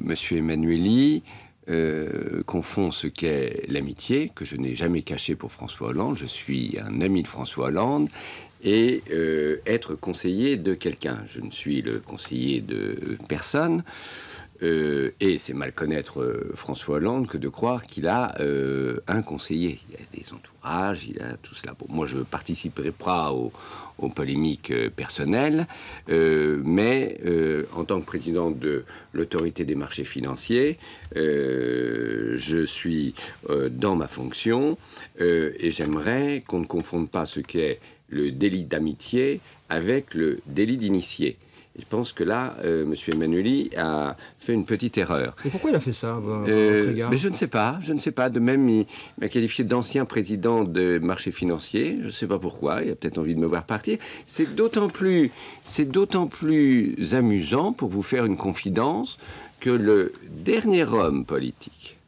Monsieur Emmanueli euh, confond ce qu'est l'amitié, que je n'ai jamais caché pour François Hollande. Je suis un ami de François Hollande et euh, être conseiller de quelqu'un. Je ne suis le conseiller de personne. Euh, et c'est mal connaître François Hollande que de croire qu'il a un conseiller des entourages, il a tout cela. moi, je participerai pas aux, polémiques euh, personnelles, euh, mais euh, en tant que président de l'autorité des marchés financiers, je suis dans ma fonction et j'aimerais qu'on ne confonde pas ce qu'est le délit d'amitié avec le délit d'initié. Je pense que là, euh, M. Emmanuelli a fait une petite erreur. Et pourquoi il a fait ça bah, euh, euh mais Je ne sais pas. Je ne sais pas. De même, il m'a qualifié d'ancien président de marché financier. Je ne sais pas pourquoi. Il a peut-être envie de me voir partir. C'est d'autant plus, c'est d'autant plus amusant pour vous faire une confidence que le dernier homme politique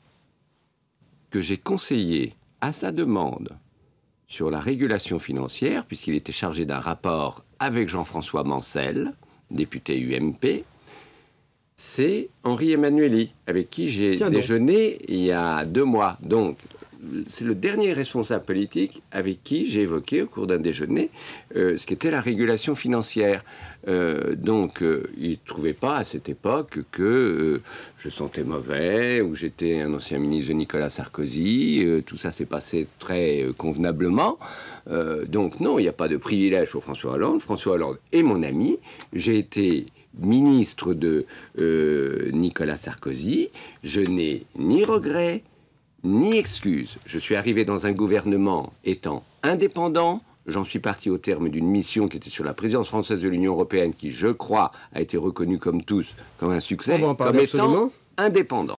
que j'ai conseillé à sa demande sur la régulation financière, puisqu'il était chargé d'un rapport avec Jean-François Mancel, député UMP, c'est Henri Emmanueli, avec qui j'ai déjeuné il y a deux mois. Donc, c'est le dernier responsable politique avec qui j'ai évoqué au cours d'un déjeuner euh, ce qu'était la régulation financière. Euh, donc, euh, il ne trouvait pas à cette époque que je sentais mauvais ou j'étais un ancien ministre de Nicolas Sarkozy. tout ça s'est passé très convenablement. donc, non, il n'y a pas de privilège pour François Hollande. François Hollande est mon ami. J'ai été ministre de Nicolas Sarkozy. Je n'ai ni regret ni excuse. Je suis arrivé dans un gouvernement étant indépendant. J'en suis parti au terme d'une mission qui était sur la présidence française de l'Union européenne, qui, je crois, a été reconnue comme tous comme un succès, comme étant indépendant.